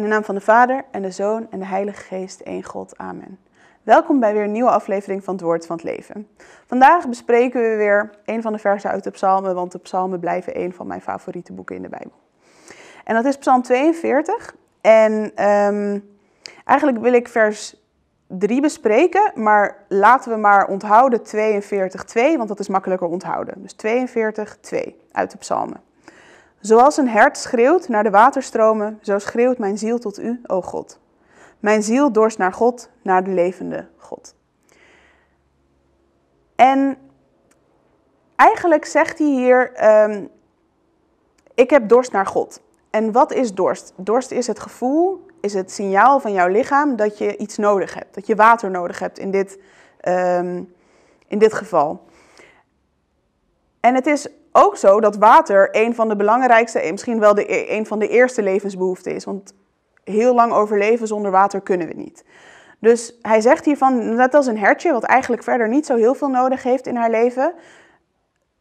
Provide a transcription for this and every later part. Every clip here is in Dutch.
In de naam van de Vader en de Zoon en de Heilige Geest, één God. Amen. Welkom bij weer een nieuwe aflevering van het Woord van het Leven. Vandaag bespreken we weer een van de versen uit de psalmen, want de psalmen blijven een van mijn favoriete boeken in de Bijbel. En dat is psalm 42. En ehm, eigenlijk wil ik vers 3 bespreken, maar laten we maar onthouden 42.2, want dat is makkelijker onthouden. Dus 42.2 uit de psalmen. Zoals een hert schreeuwt naar de waterstromen, zo schreeuwt mijn ziel tot u, o God. Mijn ziel dorst naar God, naar de levende God. En eigenlijk zegt hij hier: ehm, Ik heb dorst naar God. En wat is dorst? Dorst is het gevoel, is het signaal van jouw lichaam dat je iets nodig hebt, dat je water nodig hebt in dit, ehm, in dit geval. En het is ook zo dat water een van de belangrijkste, en misschien wel de, e-, een van de eerste levensbehoeften is. Want heel lang overleven zonder water kunnen we niet. Dus hij zegt hiervan, net als een hertje, wat eigenlijk verder niet zo heel veel nodig heeft in haar leven.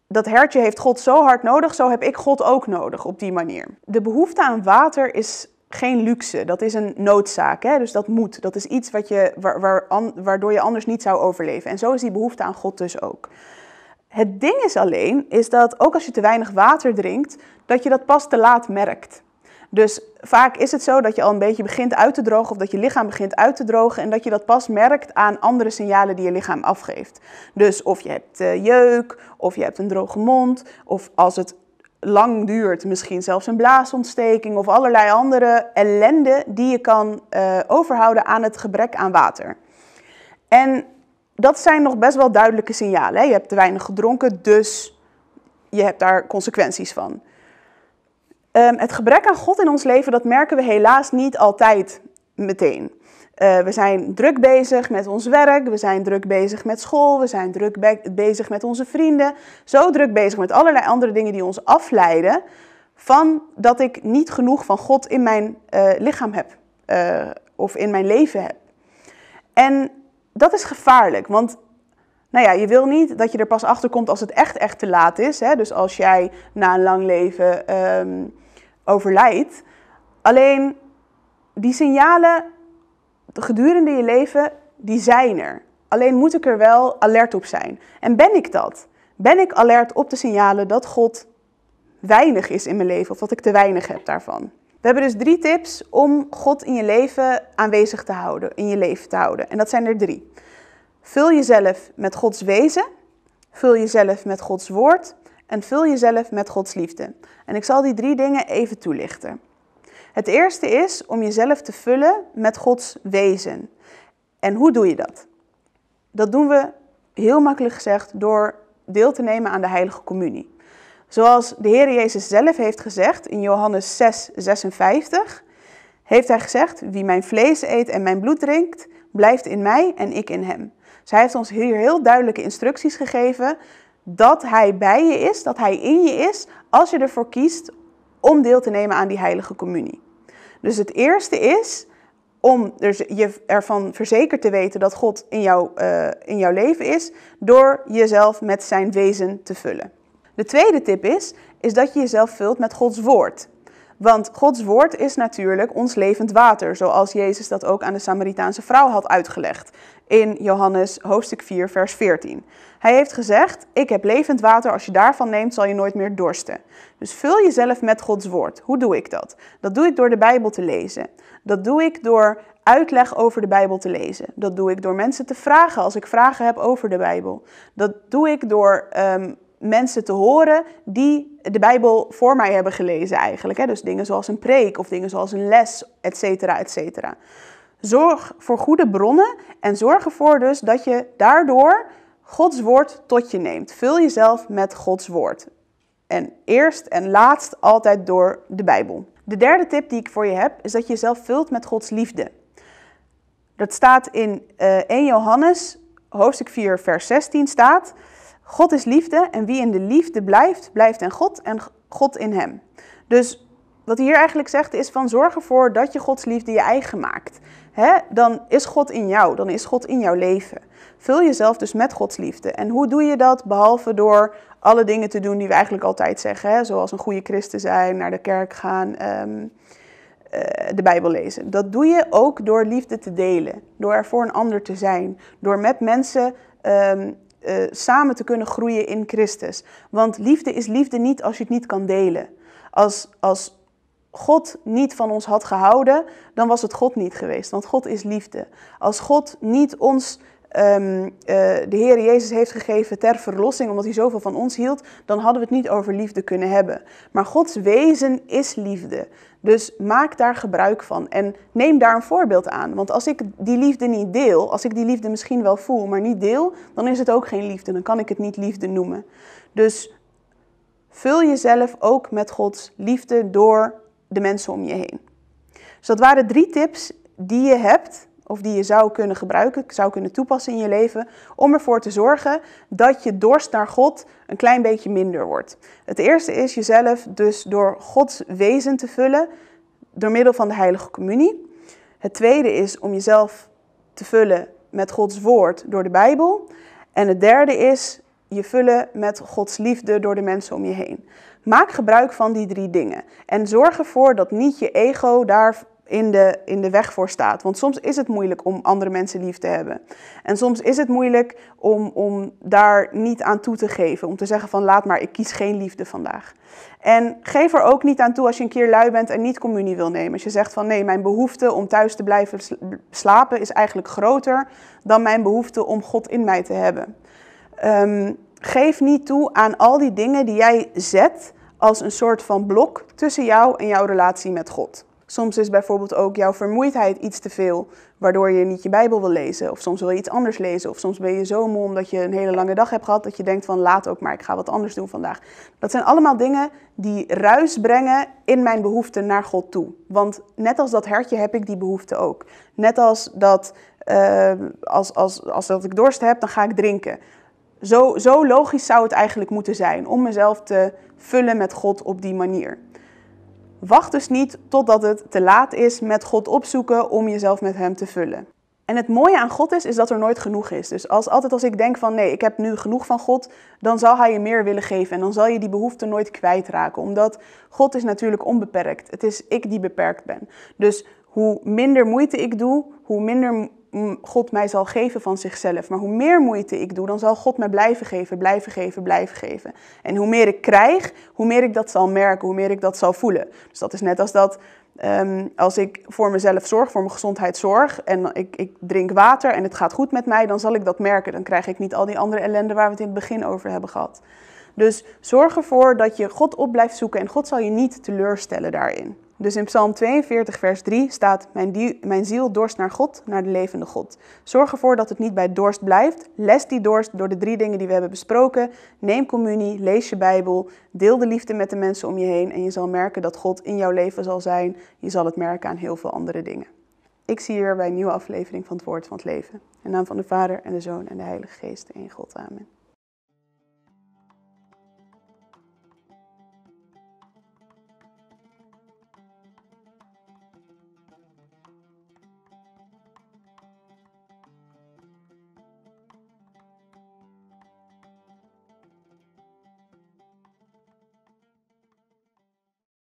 Dat hertje heeft God zo hard nodig, zo heb ik God ook nodig op die manier. De behoefte aan water is geen luxe, dat is een noodzaak. Hè? Dus dat moet, dat is iets wat je, waardoor je anders niet zou overleven. En zo is die behoefte aan God dus ook. Het ding is alleen, is dat ook als je te weinig water drinkt, dat je dat pas te laat merkt. Dus vaak is het zo dat je al een beetje begint uit te drogen of dat je lichaam begint uit te drogen en dat je dat pas merkt aan andere signalen die je lichaam afgeeft. Dus of je hebt eh, jeuk, of je hebt een droge mond, of als het lang duurt, misschien zelfs een blaasontsteking of allerlei andere ellende die je kan eh, overhouden aan het gebrek aan water. En dat zijn nog best wel duidelijke signalen. Hè? Je hebt te weinig gedronken, dus je hebt daar consequenties van. Ehm, het gebrek aan God in ons leven, dat merken we helaas niet altijd meteen. Eh, we zijn druk bezig met ons werk, we zijn druk bezig met school, we zijn druk bezig met onze vrienden. Zo druk bezig met allerlei andere dingen die ons afleiden van dat ik niet genoeg van God in mijn eh, lichaam heb eh, of in mijn leven heb. En dat is gevaarlijk, want nou ja, je wil niet dat je er pas achter komt als het echt, echt te laat is. Hè? Dus als jij na een lang leven ehm, overlijdt. Alleen die signalen gedurende je leven, die zijn er. Alleen moet ik er wel alert op zijn. En ben ik dat? Ben ik alert op de signalen dat God weinig is in mijn leven of dat ik te weinig heb daarvan? We hebben dus drie tips om God in je leven aanwezig te houden, in je leven te houden. En dat zijn er drie. Vul jezelf met Gods wezen, vul jezelf met Gods woord en vul jezelf met Gods liefde. En ik zal die drie dingen even toelichten. Het eerste is om jezelf te vullen met Gods wezen. En hoe doe je dat? Dat doen we heel makkelijk gezegd door deel te nemen aan de Heilige Communie. Zoals de Heer Jezus zelf heeft gezegd in Johannes 6, 56, heeft hij gezegd, wie mijn vlees eet en mijn bloed drinkt, blijft in mij en ik in hem. Dus hij heeft ons hier heel duidelijke instructies gegeven dat hij bij je is, dat hij in je is, als je ervoor kiest om deel te nemen aan die heilige communie. Dus het eerste is om je ervan verzekerd te weten dat God in, eh, in jouw leven is, door jezelf met zijn wezen te vullen. De tweede tip is, is dat je jezelf vult met Gods woord. Want Gods woord is natuurlijk ons levend water, zoals Jezus dat ook aan de Samaritaanse vrouw had uitgelegd in Johannes hoofdstuk 4, vers 14. Hij heeft gezegd: Ik heb levend water, als je daarvan neemt, zal je nooit meer dorsten. Dus vul jezelf met Gods woord. Hoe doe ik dat? Dat doe ik door de Bijbel te lezen. Dat doe ik door uitleg over de Bijbel te lezen. Dat doe ik door mensen te vragen als ik vragen heb over de Bijbel. Dat doe ik door. Ehm, mensen te horen die de Bijbel voor mij hebben gelezen eigenlijk. Hè? Dus dingen zoals een preek of dingen zoals een les, et cetera, et cetera. Zorg voor goede bronnen en zorg ervoor dus dat je daardoor Gods woord tot je neemt. Vul jezelf met Gods woord. En eerst en laatst altijd door de Bijbel. De derde tip die ik voor je heb is dat je jezelf vult met Gods liefde. Dat staat in 1 eh, Johannes hoofdstuk 4 vers 16 staat... God is liefde en wie in de liefde blijft, blijft in God en God in hem. Dus wat hij hier eigenlijk zegt is van zorg ervoor dat je Gods liefde je eigen maakt. dan is God in jou, dan is God in jouw leven. Vul jezelf dus met Gods liefde. En hoe doe je dat? Behalve door alle dingen te doen die we eigenlijk altijd zeggen, zoals een goede christen zijn, naar de kerk gaan, ehm, eh, de Bijbel lezen. Dat doe je ook door liefde te delen, door er voor een ander te zijn, door met mensen ehm, eh, samen te kunnen groeien in Christus. Want liefde is liefde niet als je het niet kan delen. Als, als God niet van ons had gehouden, dan was het God niet geweest, want God is liefde. Als God niet ons Ehm, eh, de Heer Jezus heeft gegeven ter verlossing, omdat hij zoveel van ons hield, dan hadden we het niet over liefde kunnen hebben. Maar Gods wezen is liefde. Dus maak daar gebruik van en neem daar een voorbeeld aan. Want als ik die liefde niet deel, als ik die liefde misschien wel voel, maar niet deel, dan is het ook geen liefde. Dan kan ik het niet liefde noemen. Dus vul jezelf ook met Gods liefde door de mensen om je heen. Dus dat waren drie tips die je hebt of die je zou kunnen gebruiken, zou kunnen toepassen in je leven, om ervoor te zorgen dat je dorst naar God een klein beetje minder wordt. Het eerste is jezelf dus door Gods wezen te vullen door middel van de Heilige Communie. Het tweede is om jezelf te vullen met Gods Woord door de Bijbel. En het derde is je vullen met Gods liefde door de mensen om je heen. Maak gebruik van die drie dingen en zorg ervoor dat niet je ego daar in de, in de weg voor staat. Want soms is het moeilijk om andere mensen lief te hebben. En soms is het moeilijk om, om daar niet aan toe te geven. Om te zeggen van laat maar, ik kies geen liefde vandaag. En geef er ook niet aan toe als je een keer lui bent en niet communie wil nemen. Als je zegt van nee, mijn behoefte om thuis te blijven slapen is eigenlijk groter dan mijn behoefte om God in mij te hebben. Ehm, geef niet toe aan al die dingen die jij zet als een soort van blok tussen jou en jouw relatie met God. Soms is bijvoorbeeld ook jouw vermoeidheid iets te veel, waardoor je niet je Bijbel wil lezen. Of soms wil je iets anders lezen. Of soms ben je zo moe omdat je een hele lange dag hebt gehad dat je denkt van laat ook maar, ik ga wat anders doen vandaag. Dat zijn allemaal dingen die ruis brengen in mijn behoefte naar God toe. Want net als dat hertje heb ik die behoefte ook. Net als dat, eh, als, als, als dat ik dorst heb, dan ga ik drinken. Zo, zo logisch zou het eigenlijk moeten zijn om mezelf te vullen met God op die manier. Wacht dus niet totdat het te laat is met God opzoeken om jezelf met Hem te vullen. En het mooie aan God is, is dat er nooit genoeg is. Dus als, altijd als ik denk van nee, ik heb nu genoeg van God, dan zal Hij je meer willen geven. En dan zal je die behoefte nooit kwijtraken. Omdat God is natuurlijk onbeperkt. Het is ik die beperkt ben. Dus hoe minder moeite ik doe, hoe minder God mij zal geven van zichzelf. Maar hoe meer moeite ik doe, dan zal God mij blijven geven, blijven geven, blijven geven. En hoe meer ik krijg, hoe meer ik dat zal merken, hoe meer ik dat zal voelen. Dus dat is net als dat ehm, als ik voor mezelf zorg, voor mijn gezondheid zorg en ik, ik drink water en het gaat goed met mij, dan zal ik dat merken. Dan krijg ik niet al die andere ellende waar we het in het begin over hebben gehad. Dus zorg ervoor dat je God op blijft zoeken en God zal je niet teleurstellen daarin. Dus in Psalm 42, vers 3 staat: mijn, mijn ziel dorst naar God, naar de levende God. Zorg ervoor dat het niet bij dorst blijft. Les die dorst door de drie dingen die we hebben besproken. Neem communie, lees je Bijbel, deel de liefde met de mensen om je heen. En je zal merken dat God in jouw leven zal zijn. Je zal het merken aan heel veel andere dingen. Ik zie je weer bij een nieuwe aflevering van het Woord van het Leven. In naam van de Vader en de Zoon en de Heilige Geest in God. Amen.